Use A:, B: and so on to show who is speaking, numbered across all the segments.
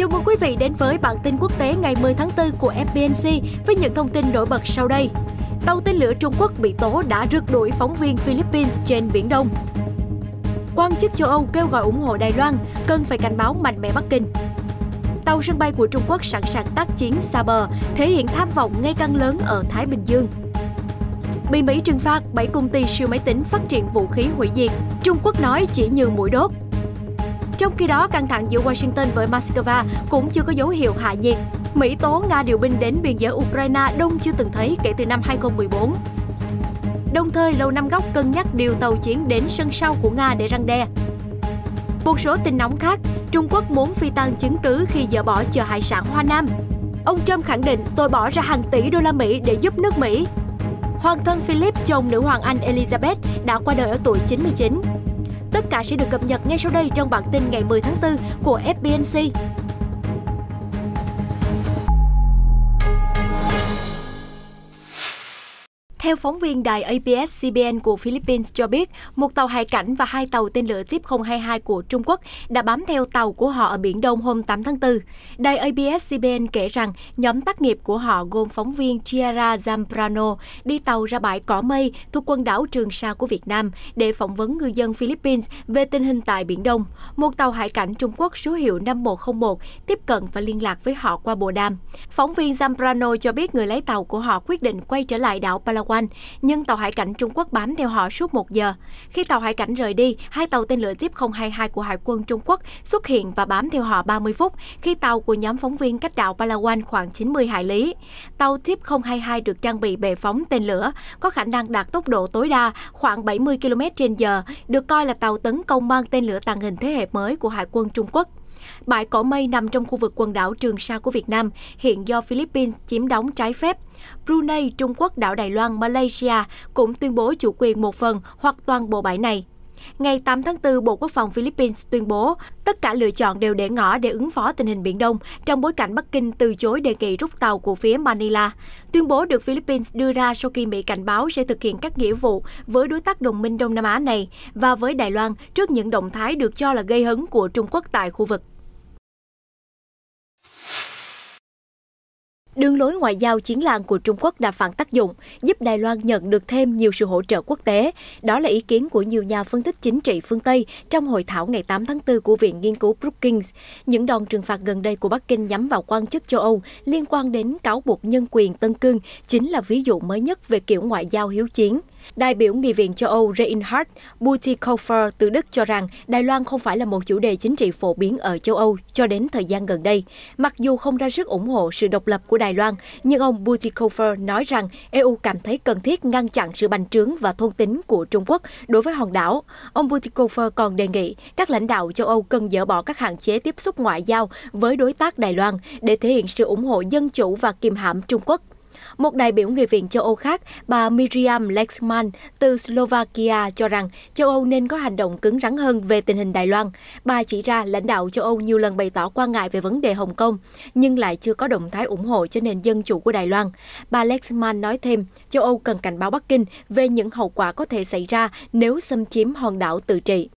A: Chào mừng quý vị đến với bản tin quốc tế ngày 10 tháng 4 của FBNC với những thông tin nổi bật sau đây. Tàu tên lửa Trung Quốc bị tố đã rượt đuổi phóng viên Philippines trên Biển Đông. Quan chức châu Âu kêu gọi ủng hộ Đài Loan, cần phải cảnh báo mạnh mẽ Bắc Kinh. Tàu sân bay của Trung Quốc sẵn sàng tác chiến xa bờ, thể hiện tham vọng ngay căng lớn ở Thái Bình Dương. Bị Mỹ trừng phạt, 7 công ty siêu máy tính phát triển vũ khí hủy diệt. Trung Quốc nói chỉ như mũi đốt, trong khi đó, căng thẳng giữa Washington với Moscow cũng chưa có dấu hiệu hạ nhiệt. Mỹ tố Nga điều binh đến biên giới Ukraine đông chưa từng thấy kể từ năm 2014. Đồng thời, Lầu Năm Góc cân nhắc điều tàu chiến đến sân sau của Nga để răng đe. Một số tin nóng khác, Trung Quốc muốn phi tăng chứng cứ khi dỡ bỏ chợ hải sản Hoa Nam. Ông Trump khẳng định tôi bỏ ra hàng tỷ đô la Mỹ để giúp nước Mỹ. Hoàng thân Philip, chồng nữ hoàng Anh Elizabeth, đã qua đời ở tuổi 99. Tất cả sẽ được cập nhật ngay sau đây trong bản tin ngày 10 tháng 4 của FBNC. Theo phóng viên đài APS-CBN của Philippines cho biết, một tàu hải cảnh và hai tàu tên lửa Chip 022 của Trung Quốc đã bám theo tàu của họ ở Biển Đông hôm 8 tháng 4. Đài APS-CBN kể rằng nhóm tác nghiệp của họ gồm phóng viên Chiara Zambrano đi tàu ra bãi Cỏ Mây thuộc quần đảo Trường Sa của Việt Nam để phỏng vấn ngư dân Philippines về tình hình tại Biển Đông. Một tàu hải cảnh Trung Quốc số hiệu 5101 tiếp cận và liên lạc với họ qua bộ đàm. Phóng viên Zambrano cho biết người lái tàu của họ quyết định quay trở lại đảo Palawan quanh, nhưng tàu hải cảnh Trung Quốc bám theo họ suốt một giờ. Khi tàu hải cảnh rời đi, hai tàu tên lửa tiếp 022 của Hải quân Trung Quốc xuất hiện và bám theo họ 30 phút, khi tàu của nhóm phóng viên cách đảo Palawan khoảng 90 hải lý. Tàu tiếp 022 được trang bị bệ phóng tên lửa, có khả năng đạt tốc độ tối đa khoảng 70 km/h, được coi là tàu tấn công mang tên lửa tàng hình thế hệ mới của Hải quân Trung Quốc. Bãi cỏ mây nằm trong khu vực quần đảo Trường Sa của Việt Nam, hiện do Philippines chiếm đóng trái phép. Brunei, Trung Quốc, đảo Đài Loan, Malaysia cũng tuyên bố chủ quyền một phần hoặc toàn bộ bãi này. Ngày 8 tháng 4, Bộ Quốc phòng Philippines tuyên bố tất cả lựa chọn đều để ngỏ để ứng phó tình hình Biển Đông trong bối cảnh Bắc Kinh từ chối đề nghị rút tàu của phía Manila. Tuyên bố được Philippines đưa ra sau khi Mỹ cảnh báo sẽ thực hiện các nghĩa vụ với đối tác đồng minh Đông Nam Á này và với Đài Loan trước những động thái được cho là gây hấn của Trung Quốc tại khu vực. Đường lối ngoại giao chiến lan của Trung Quốc đã phản tác dụng, giúp Đài Loan nhận được thêm nhiều sự hỗ trợ quốc tế. Đó là ý kiến của nhiều nhà phân tích chính trị phương Tây trong hội thảo ngày 8 tháng 4 của Viện Nghiên cứu Brookings. Những đòn trừng phạt gần đây của Bắc Kinh nhắm vào quan chức châu Âu liên quan đến cáo buộc nhân quyền Tân Cương chính là ví dụ mới nhất về kiểu ngoại giao hiếu chiến. Đại biểu Nghị viện châu Âu Reinhard Butikofer từ Đức cho rằng Đài Loan không phải là một chủ đề chính trị phổ biến ở châu Âu cho đến thời gian gần đây. Mặc dù không ra sức ủng hộ sự độc lập của Đài Loan, nhưng ông Butikofer nói rằng EU cảm thấy cần thiết ngăn chặn sự bành trướng và thôn tính của Trung Quốc đối với hòn đảo. Ông Butikofer còn đề nghị các lãnh đạo châu Âu cần dỡ bỏ các hạn chế tiếp xúc ngoại giao với đối tác Đài Loan để thể hiện sự ủng hộ dân chủ và kiềm hãm Trung Quốc một đại biểu Nghị viện châu Âu khác, bà Miriam Lexman từ Slovakia cho rằng châu Âu nên có hành động cứng rắn hơn về tình hình Đài Loan. Bà chỉ ra lãnh đạo châu Âu nhiều lần bày tỏ quan ngại về vấn đề Hồng Kông, nhưng lại chưa có động thái ủng hộ cho nền dân chủ của Đài Loan. Bà Lexman nói thêm, châu Âu cần cảnh báo Bắc Kinh về những hậu quả có thể xảy ra nếu xâm chiếm hòn đảo tự trị.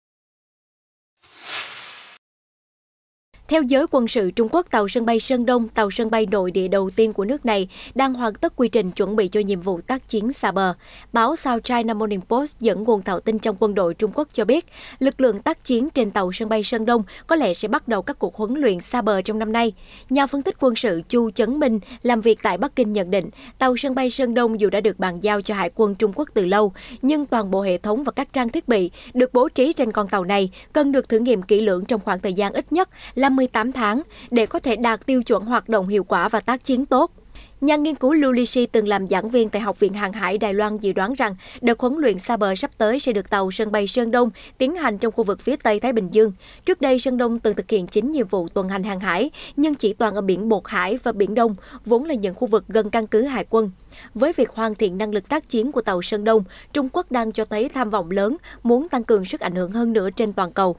A: Theo giới quân sự Trung Quốc, tàu sân bay Sơn Đông, tàu sân bay nội địa đầu tiên của nước này, đang hoàn tất quy trình chuẩn bị cho nhiệm vụ tác chiến xa bờ. Báo South China Morning Post dẫn nguồn thạo tin trong quân đội Trung Quốc cho biết, lực lượng tác chiến trên tàu sân bay Sơn Đông có lẽ sẽ bắt đầu các cuộc huấn luyện xa bờ trong năm nay. Nhà phân tích quân sự Chu Chấn Minh làm việc tại Bắc Kinh nhận định, tàu sân bay Sơn Đông dù đã được bàn giao cho Hải quân Trung Quốc từ lâu, nhưng toàn bộ hệ thống và các trang thiết bị được bố trí trên con tàu này cần được thử nghiệm kỹ lưỡng trong khoảng thời gian ít nhất là 58 tháng để có thể đạt tiêu chuẩn hoạt động hiệu quả và tác chiến tốt. Nhà nghiên cứu Lưu Lishi từng làm giảng viên tại Học viện Hàng hải Đài Loan dự đoán rằng đợt huấn luyện xa bờ sắp tới sẽ được tàu sân bay Sơn Đông tiến hành trong khu vực phía Tây Thái Bình Dương. Trước đây, Sơn Đông từng thực hiện chính nhiệm vụ tuần hành hàng hải, nhưng chỉ toàn ở biển Bột Hải và Biển Đông, vốn là những khu vực gần căn cứ hải quân. Với việc hoàn thiện năng lực tác chiến của tàu Sơn Đông, Trung Quốc đang cho thấy tham
B: vọng lớn, muốn tăng cường sức ảnh hưởng hơn nữa trên toàn cầu.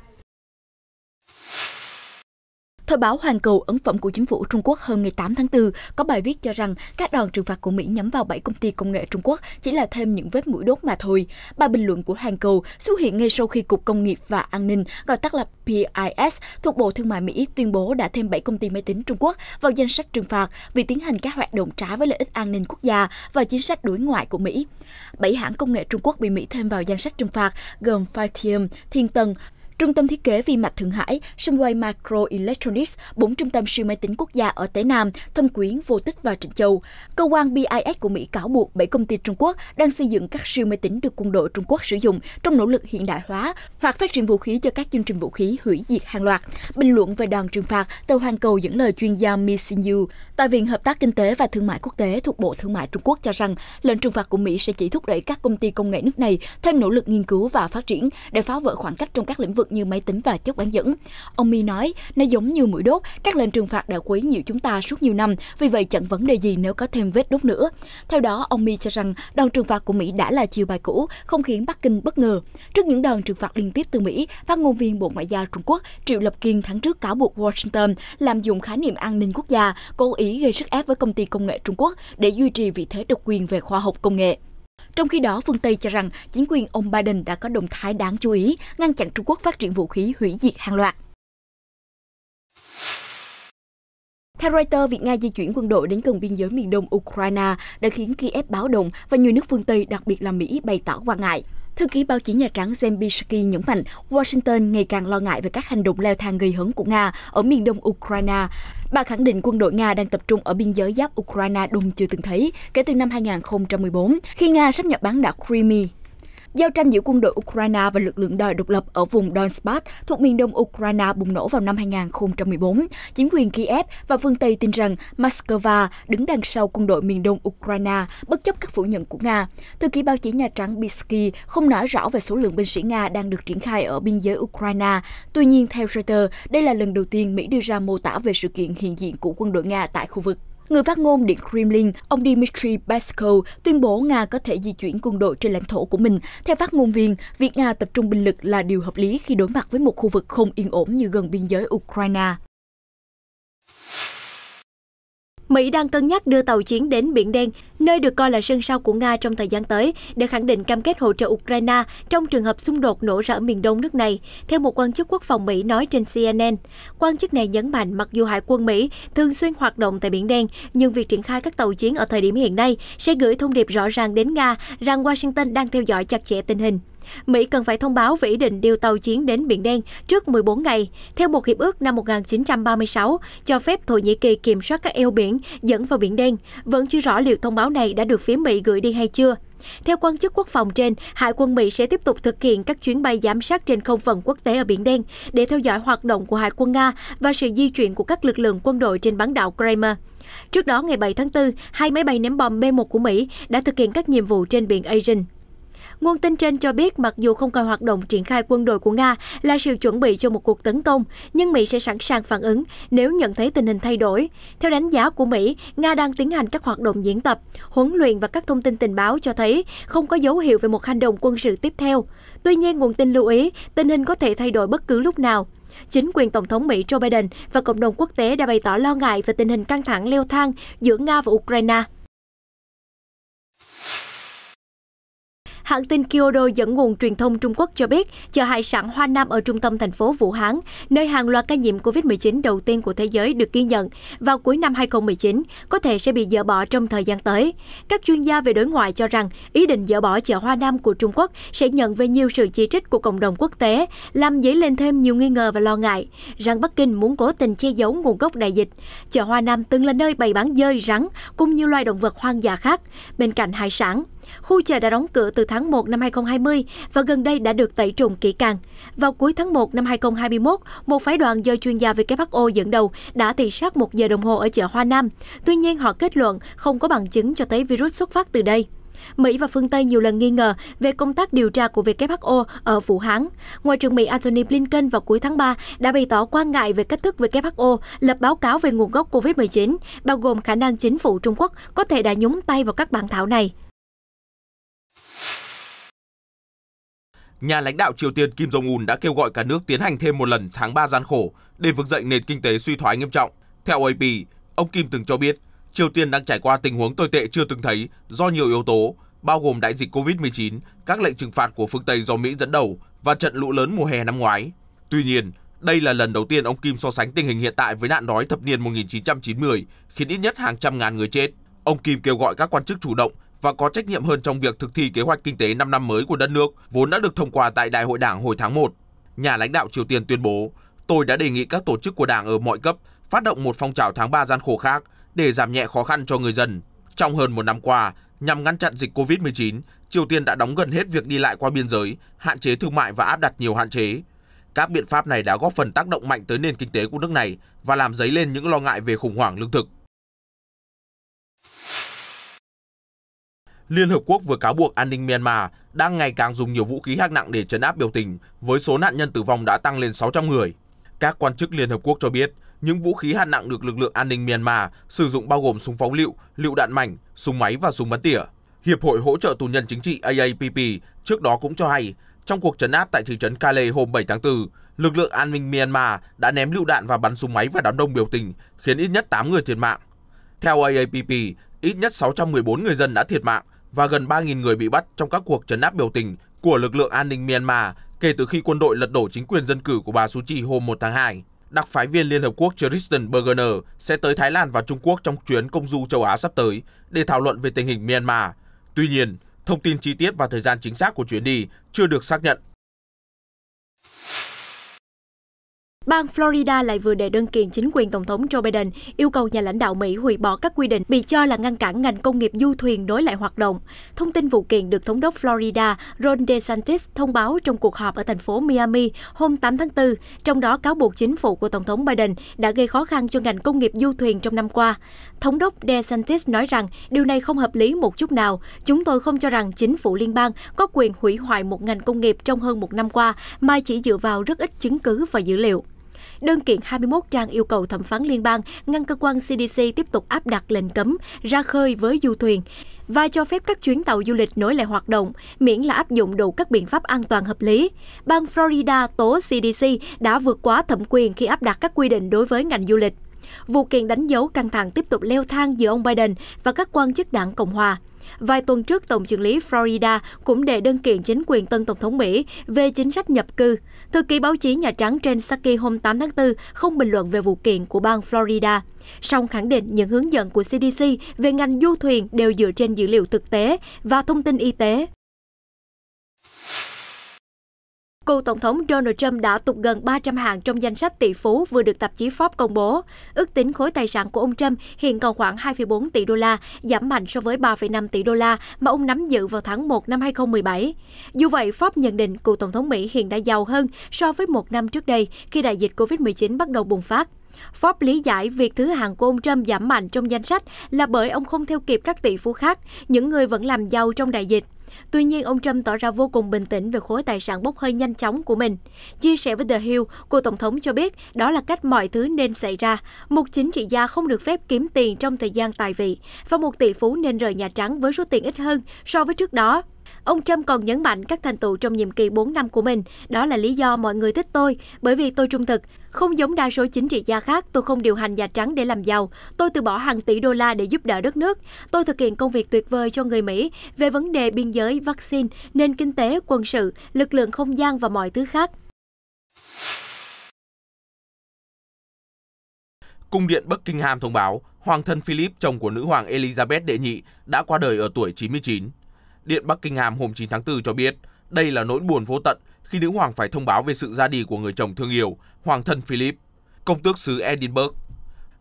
B: Thời báo Hoàn Cầu ấn phẩm của chính phủ Trung Quốc hôm ngày 8 tháng 4 có bài viết cho rằng các đòn trừng phạt của Mỹ nhắm vào 7 công ty công nghệ Trung Quốc chỉ là thêm những vết mũi đốt mà thôi. Bài bình luận của Hoàn Cầu xuất hiện ngay sau khi Cục Công nghiệp và An ninh, gọi tắt là PIS, thuộc Bộ Thương mại Mỹ tuyên bố đã thêm 7 công ty máy tính Trung Quốc vào danh sách trừng phạt vì tiến hành các hoạt động trái với lợi ích an ninh quốc gia và chính sách đối ngoại của Mỹ. 7 hãng công nghệ Trung Quốc bị Mỹ thêm vào danh sách trừng phạt gồm Phytium, Thiên Tân, Trung tâm thiết kế vi mạch Thượng Hải, Sunway Microelectronics, bốn trung tâm siêu máy tính quốc gia ở Tế Nam, Thâm Quyến, Vô Tích và Trịnh Châu. Cơ quan BIS của Mỹ cáo buộc 7 công ty Trung Quốc đang xây dựng các siêu máy tính được quân đội Trung Quốc sử dụng trong nỗ lực hiện đại hóa hoặc phát triển vũ khí cho các chương trình vũ khí hủy diệt hàng loạt. Bình luận về đòn trừng phạt, tờ Hoàn Cầu dẫn lời chuyên gia Mi Xin Yu, tại Viện Hợp tác Kinh tế và Thương mại Quốc tế thuộc Bộ Thương mại Trung Quốc cho rằng lệnh trừng phạt của Mỹ sẽ chỉ thúc đẩy các công ty công nghệ nước này thêm nỗ lực nghiên cứu và phát triển để phá vỡ khoảng cách trong các lĩnh vực vực như máy tính và chất bán dẫn. Ông Mi nói, nó giống như mũi đốt, các lệnh trừng phạt đã quấy nhiễu chúng ta suốt nhiều năm, vì vậy chẳng vấn đề gì nếu có thêm vết đốt nữa. Theo đó, ông Mi cho rằng đòn trừng phạt của Mỹ đã là chiều bài cũ, không khiến Bắc Kinh bất ngờ. Trước những đòn trừng phạt liên tiếp từ Mỹ, phát ngôn viên Bộ Ngoại giao Trung Quốc Triệu Lập Kiên tháng trước cáo buộc Washington làm dụng khái niệm an ninh quốc gia, cố ý gây sức ép với công ty công nghệ Trung Quốc để duy trì vị thế độc quyền về khoa học công nghệ. Trong khi đó, phương Tây cho rằng chính quyền ông Biden đã có động thái đáng chú ý ngăn chặn Trung Quốc phát triển vũ khí hủy diệt hàng loạt. Theo Reuters, việc Nga di chuyển quân đội đến gần biên giới miền đông Ukraine đã khiến Kiev báo động và nhiều nước phương Tây, đặc biệt là Mỹ, bày tỏ quan ngại. Thư ký báo chí Nhà Trắng Zembitsky nhấn mạnh Washington ngày càng lo ngại về các hành động leo thang gây hấn của Nga ở miền đông Ukraine. Bà khẳng định quân đội Nga đang tập trung ở biên giới giáp Ukraine đông chưa từng thấy kể từ năm 2014, khi Nga sắp nhập bán đảo Crimea. Giao tranh giữa quân đội Ukraine và lực lượng đòi độc lập ở vùng Donbass thuộc miền đông Ukraine bùng nổ vào năm 2014. Chính quyền Kiev và phương Tây tin rằng Moscow đứng đằng sau quân đội miền đông Ukraine bất chấp các phủ nhận của Nga. Thư ký báo chí Nhà Trắng Biski không nói rõ về số lượng binh sĩ Nga đang được triển khai ở biên giới Ukraine. Tuy nhiên, theo Reuters, đây là lần đầu tiên Mỹ đưa ra mô tả về sự kiện hiện diện của quân đội Nga tại khu vực. Người phát ngôn Điện Kremlin, ông Dmitry Peskov tuyên bố Nga có thể di chuyển quân đội trên lãnh thổ của mình. Theo phát ngôn viên, việc Nga tập trung binh lực là điều hợp lý khi đối mặt với một khu vực không yên ổn như gần biên giới Ukraine.
A: Mỹ đang cân nhắc đưa tàu chiến đến Biển Đen, nơi được coi là sân sau của Nga trong thời gian tới, để khẳng định cam kết hỗ trợ Ukraine trong trường hợp xung đột nổ ra ở miền đông nước này, theo một quan chức quốc phòng Mỹ nói trên CNN. Quan chức này nhấn mạnh mặc dù Hải quân Mỹ thường xuyên hoạt động tại Biển Đen, nhưng việc triển khai các tàu chiến ở thời điểm hiện nay sẽ gửi thông điệp rõ ràng đến Nga rằng Washington đang theo dõi chặt chẽ tình hình. Mỹ cần phải thông báo về ý định điều tàu chiến đến Biển Đen trước 14 ngày, theo một hiệp ước năm 1936 cho phép Thổ Nhĩ Kỳ kiểm soát các eo biển dẫn vào Biển Đen. Vẫn chưa rõ liệu thông báo này đã được phía Mỹ gửi đi hay chưa. Theo quan chức quốc phòng trên, Hải quân Mỹ sẽ tiếp tục thực hiện các chuyến bay giám sát trên không phận quốc tế ở Biển Đen để theo dõi hoạt động của Hải quân Nga và sự di chuyển của các lực lượng quân đội trên bán đảo Crimea. Trước đó, ngày 7 tháng 4, hai máy bay ném bom B-1 của Mỹ đã thực hiện các nhiệm vụ trên biển Aegean. Nguồn tin trên cho biết mặc dù không còn hoạt động triển khai quân đội của Nga là sự chuẩn bị cho một cuộc tấn công, nhưng Mỹ sẽ sẵn sàng phản ứng nếu nhận thấy tình hình thay đổi. Theo đánh giá của Mỹ, Nga đang tiến hành các hoạt động diễn tập, huấn luyện và các thông tin tình báo cho thấy không có dấu hiệu về một hành động quân sự tiếp theo. Tuy nhiên, nguồn tin lưu ý tình hình có thể thay đổi bất cứ lúc nào. Chính quyền Tổng thống Mỹ Joe Biden và cộng đồng quốc tế đã bày tỏ lo ngại về tình hình căng thẳng leo thang giữa Nga và Ukraine. Hãng tin Kyodo dẫn nguồn truyền thông Trung Quốc cho biết chợ hải sản Hoa Nam ở trung tâm thành phố Vũ Hán, nơi hàng loạt ca nhiễm COVID-19 đầu tiên của thế giới được ghi nhận vào cuối năm 2019, có thể sẽ bị dỡ bỏ trong thời gian tới. Các chuyên gia về đối ngoại cho rằng ý định dỡ bỏ chợ Hoa Nam của Trung Quốc sẽ nhận về nhiều sự chỉ trích của cộng đồng quốc tế, làm dấy lên thêm nhiều nghi ngờ và lo ngại rằng Bắc Kinh muốn cố tình che giấu nguồn gốc đại dịch. Chợ Hoa Nam từng là nơi bày bán dơi, rắn cùng nhiều loài động vật hoang dã khác. Bên cạnh hải sản, Khu chợ đã đóng cửa từ tháng 1 năm 2020 và gần đây đã được tẩy trùng kỹ càng. Vào cuối tháng 1 năm 2021, một phái đoàn do chuyên gia WHO dẫn đầu đã thị sát một giờ đồng hồ ở chợ Hoa Nam. Tuy nhiên, họ kết luận không có bằng chứng cho thấy virus xuất phát từ đây. Mỹ và phương Tây nhiều lần nghi ngờ về công tác điều tra của WHO ở Vũ Hán. Ngoại trưởng Mỹ Antony Blinken vào cuối tháng 3 đã bày tỏ quan ngại về cách thức WHO lập báo cáo về nguồn gốc COVID-19, bao gồm khả năng chính phủ Trung Quốc có thể đã nhúng tay vào các bản thảo này.
C: nhà lãnh đạo Triều Tiên Kim Jong-un đã kêu gọi cả nước tiến hành thêm một lần tháng 3 gian khổ để vực dậy nền kinh tế suy thoái nghiêm trọng. Theo AP, ông Kim từng cho biết Triều Tiên đang trải qua tình huống tồi tệ chưa từng thấy do nhiều yếu tố, bao gồm đại dịch COVID-19, các lệnh trừng phạt của phương Tây do Mỹ dẫn đầu và trận lũ lớn mùa hè năm ngoái. Tuy nhiên, đây là lần đầu tiên ông Kim so sánh tình hình hiện tại với nạn đói thập niên 1990, khiến ít nhất hàng trăm ngàn người chết. Ông Kim kêu gọi các quan chức chủ động và có trách nhiệm hơn trong việc thực thi kế hoạch kinh tế 5 năm mới của đất nước vốn đã được thông qua tại Đại hội Đảng hồi tháng 1. Nhà lãnh đạo Triều Tiên tuyên bố, tôi đã đề nghị các tổ chức của Đảng ở mọi cấp phát động một phong trào tháng 3 gian khổ khác để giảm nhẹ khó khăn cho người dân. Trong hơn một năm qua, nhằm ngăn chặn dịch COVID-19, Triều Tiên đã đóng gần hết việc đi lại qua biên giới, hạn chế thương mại và áp đặt nhiều hạn chế. Các biện pháp này đã góp phần tác động mạnh tới nền kinh tế của nước này và làm dấy lên những lo ngại về khủng hoảng lương thực. Liên Hợp Quốc vừa cáo buộc an ninh Myanmar đang ngày càng dùng nhiều vũ khí hạng nặng để trấn áp biểu tình, với số nạn nhân tử vong đã tăng lên 600 người. Các quan chức Liên Hợp Quốc cho biết, những vũ khí hạng nặng được lực lượng an ninh Myanmar sử dụng bao gồm súng phóng lựu, lựu đạn mảnh, súng máy và súng bắn tỉa. Hiệp hội hỗ trợ tù nhân chính trị AAPP trước đó cũng cho hay, trong cuộc trấn áp tại thị trấn Calais hôm 7 tháng 4, lực lượng an ninh Myanmar đã ném lựu đạn và bắn súng máy vào đám đông biểu tình, khiến ít nhất 8 người thiệt mạng. Theo AAPP, ít nhất 614 người dân đã thiệt mạng và gần 3.000 người bị bắt trong các cuộc trấn áp biểu tình của lực lượng an ninh Myanmar kể từ khi quân đội lật đổ chính quyền dân cử của bà Suu Kyi hôm 1 tháng 2. Đặc phái viên Liên Hợp Quốc Tristan Bergener sẽ tới Thái Lan và Trung Quốc trong chuyến công du châu Á sắp tới để thảo luận về tình hình Myanmar. Tuy nhiên, thông tin chi tiết và thời gian chính xác của chuyến đi chưa được xác nhận.
A: Bang Florida lại vừa đệ đơn kiện chính quyền Tổng thống Joe Biden yêu cầu nhà lãnh đạo Mỹ hủy bỏ các quy định bị cho là ngăn cản ngành công nghiệp du thuyền nối lại hoạt động. Thông tin vụ kiện được Thống đốc Florida Ron DeSantis thông báo trong cuộc họp ở thành phố Miami hôm 8 tháng 4, trong đó cáo buộc chính phủ của Tổng thống Biden đã gây khó khăn cho ngành công nghiệp du thuyền trong năm qua. Thống đốc DeSantis nói rằng điều này không hợp lý một chút nào. Chúng tôi không cho rằng chính phủ liên bang có quyền hủy hoại một ngành công nghiệp trong hơn một năm qua mà chỉ dựa vào rất ít chứng cứ và dữ liệu. Đơn kiện 21 trang yêu cầu thẩm phán liên bang ngăn cơ quan CDC tiếp tục áp đặt lệnh cấm ra khơi với du thuyền và cho phép các chuyến tàu du lịch nối lại hoạt động, miễn là áp dụng đủ các biện pháp an toàn hợp lý. Bang Florida tố CDC đã vượt quá thẩm quyền khi áp đặt các quy định đối với ngành du lịch. Vụ kiện đánh dấu căng thẳng tiếp tục leo thang giữa ông Biden và các quan chức đảng Cộng hòa. Vài tuần trước, Tổng trưởng lý Florida cũng đệ đơn kiện chính quyền tân Tổng thống Mỹ về chính sách nhập cư. Thư ký báo chí Nhà Trắng Jen Saki hôm 8 tháng 4 không bình luận về vụ kiện của bang Florida, song khẳng định những hướng dẫn của CDC về ngành du thuyền đều dựa trên dữ liệu thực tế và thông tin y tế. Cựu Tổng thống Donald Trump đã tụt gần 300 hàng trong danh sách tỷ phú vừa được tạp chí Forbes công bố. Ước tính khối tài sản của ông Trump hiện còn khoảng 2,4 tỷ đô la, giảm mạnh so với 3,5 tỷ đô la mà ông nắm giữ vào tháng 1 năm 2017. Dù vậy, Forbes nhận định cựu Tổng thống Mỹ hiện đã giàu hơn so với một năm trước đây khi đại dịch COVID-19 bắt đầu bùng phát. Forbes lý giải việc thứ hạng của ông Trump giảm mạnh trong danh sách là bởi ông không theo kịp các tỷ phú khác, những người vẫn làm giàu trong đại dịch. Tuy nhiên, ông Trump tỏ ra vô cùng bình tĩnh về khối tài sản bốc hơi nhanh chóng của mình. Chia sẻ với The Hill, cô Tổng thống cho biết đó là cách mọi thứ nên xảy ra. Một chính trị gia không được phép kiếm tiền trong thời gian tài vị, và một tỷ phú nên rời Nhà Trắng với số tiền ít hơn so với trước đó Ông Trump còn nhấn mạnh các thành tựu trong nhiệm kỳ 4 năm của mình. Đó là lý do mọi người thích tôi, bởi vì tôi trung thực. Không giống đa số chính trị gia khác, tôi không điều hành Nhà Trắng để làm giàu. Tôi từ bỏ hàng tỷ đô la để giúp đỡ đất nước. Tôi thực hiện công việc tuyệt vời cho người Mỹ về vấn đề biên giới, vaccine, nền kinh tế, quân sự, lực lượng không gian và mọi thứ khác.
C: Cung điện Buckingham thông báo, Hoàng thân Philip, chồng của nữ hoàng Elizabeth đệ nhị, đã qua đời ở tuổi 99. Điện Bắc Kinh Buckingham hôm 9 tháng 4 cho biết đây là nỗi buồn vô tận khi nữ hoàng phải thông báo về sự ra đi của người chồng thương yêu, hoàng thân Philip, công tước xứ Edinburgh.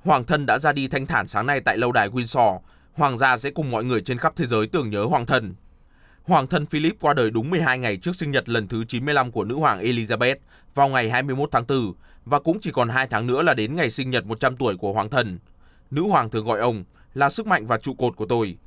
C: Hoàng thân đã ra đi thanh thản sáng nay tại lâu đài Windsor. Hoàng gia sẽ cùng mọi người trên khắp thế giới tưởng nhớ hoàng thân. Hoàng thân Philip qua đời đúng 12 ngày trước sinh nhật lần thứ 95 của nữ hoàng Elizabeth vào ngày 21 tháng 4 và cũng chỉ còn 2 tháng nữa là đến ngày sinh nhật 100 tuổi của hoàng thân. Nữ hoàng thường gọi ông là sức mạnh và trụ cột của tôi.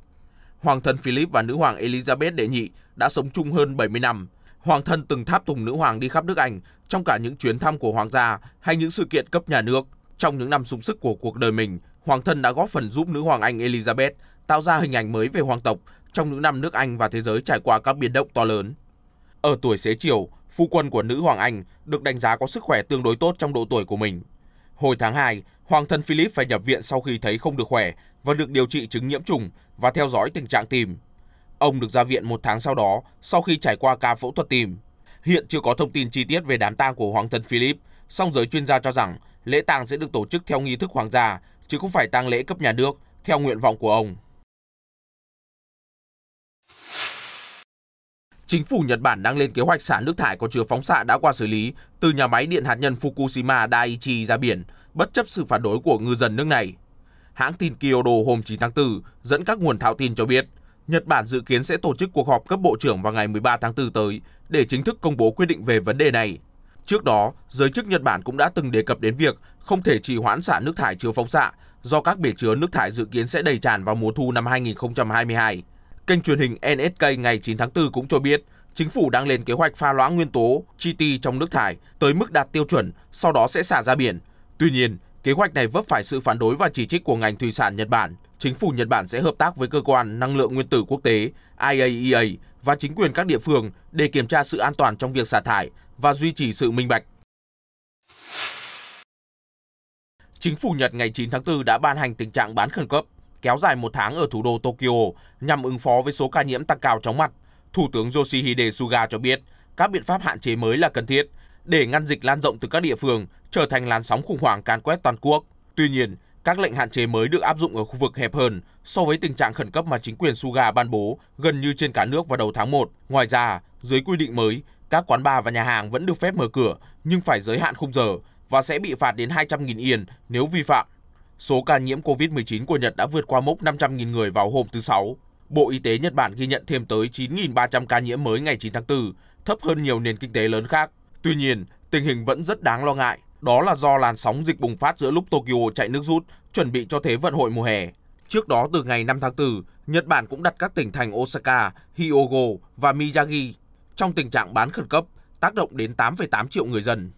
C: Hoàng thân Philip và nữ hoàng Elizabeth đệ nhị đã sống chung hơn 70 năm. Hoàng thân từng tháp tùng nữ hoàng đi khắp nước Anh trong cả những chuyến thăm của hoàng gia hay những sự kiện cấp nhà nước. Trong những năm sung sức của cuộc đời mình, hoàng thân đã góp phần giúp nữ hoàng Anh Elizabeth tạo ra hình ảnh mới về hoàng tộc trong những năm nước Anh và thế giới trải qua các biến động to lớn. Ở tuổi xế chiều, phu quân của nữ hoàng Anh được đánh giá có sức khỏe tương đối tốt trong độ tuổi của mình. Hồi tháng 2, hoàng thân Philip phải nhập viện sau khi thấy không được khỏe và được điều trị chứng nhiễm trùng và theo dõi tình trạng tim. Ông được ra viện một tháng sau đó sau khi trải qua ca phẫu thuật tim. Hiện chưa có thông tin chi tiết về đám tang của Hoàng thân Philip, song giới chuyên gia cho rằng lễ tang sẽ được tổ chức theo nghi thức hoàng gia, chứ không phải tang lễ cấp nhà nước, theo nguyện vọng của ông. Chính phủ Nhật Bản đang lên kế hoạch xả nước thải có chứa phóng xạ đã qua xử lý từ nhà máy điện hạt nhân Fukushima Daiichi ra biển, bất chấp sự phản đối của ngư dân nước này hãng tin Kyodo hôm 9 tháng 4 dẫn các nguồn thạo tin cho biết, Nhật Bản dự kiến sẽ tổ chức cuộc họp cấp bộ trưởng vào ngày 13 tháng 4 tới để chính thức công bố quyết định về vấn đề này. Trước đó, giới chức Nhật Bản cũng đã từng đề cập đến việc không thể trì hoãn xả nước thải chứa phóng xạ do các bể chứa nước thải dự kiến sẽ đầy tràn vào mùa thu năm 2022. Kênh truyền hình NSK ngày 9 tháng 4 cũng cho biết, chính phủ đang lên kế hoạch pha loãng nguyên tố, chi ti trong nước thải tới mức đạt tiêu chuẩn, sau đó sẽ xả ra biển. Tuy nhiên, Kế hoạch này vấp phải sự phản đối và chỉ trích của ngành thủy sản Nhật Bản. Chính phủ Nhật Bản sẽ hợp tác với cơ quan năng lượng nguyên tử quốc tế IAEA e và chính quyền các địa phương để kiểm tra sự an toàn trong việc xả thải và duy trì sự minh bạch. Chính phủ Nhật ngày 9 tháng 4 đã ban hành tình trạng bán khẩn cấp kéo dài một tháng ở thủ đô Tokyo nhằm ứng phó với số ca nhiễm tăng cao chóng mặt. Thủ tướng Yoshihide Suga cho biết các biện pháp hạn chế mới là cần thiết để ngăn dịch lan rộng từ các địa phương trở thành làn sóng khủng hoảng càn quét toàn quốc. Tuy nhiên, các lệnh hạn chế mới được áp dụng ở khu vực hẹp hơn so với tình trạng khẩn cấp mà chính quyền Suga ban bố gần như trên cả nước vào đầu tháng 1. Ngoài ra, dưới quy định mới, các quán bar và nhà hàng vẫn được phép mở cửa nhưng phải giới hạn khung giờ và sẽ bị phạt đến 200.000 yên nếu vi phạm. Số ca nhiễm COVID-19 của Nhật đã vượt qua mốc 500.000 người vào hôm thứ Sáu. Bộ Y tế Nhật Bản ghi nhận thêm tới 9.300 ca nhiễm mới ngày 9 tháng 4, thấp hơn nhiều nền kinh tế lớn khác. Tuy nhiên, tình hình vẫn rất đáng lo ngại, đó là do làn sóng dịch bùng phát giữa lúc Tokyo chạy nước rút, chuẩn bị cho Thế vận hội mùa hè. Trước đó từ ngày 5 tháng 4, Nhật Bản cũng đặt các tỉnh thành Osaka, Hyogo và Miyagi trong tình trạng bán khẩn cấp, tác động đến 8,8 triệu người dân.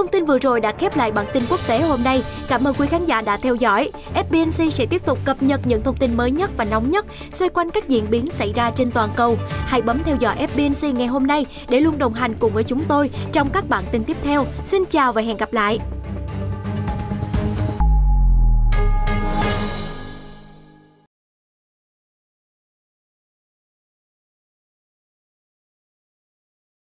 A: Thông tin vừa rồi đã khép lại bản tin quốc tế hôm nay. Cảm ơn quý khán giả đã theo dõi. FBNC sẽ tiếp tục cập nhật những thông tin mới nhất và nóng nhất xoay quanh các diễn biến xảy ra trên toàn cầu. Hãy bấm theo dõi FBNC ngày hôm nay để luôn đồng hành cùng với chúng tôi trong các bản tin tiếp theo. Xin chào và hẹn gặp lại!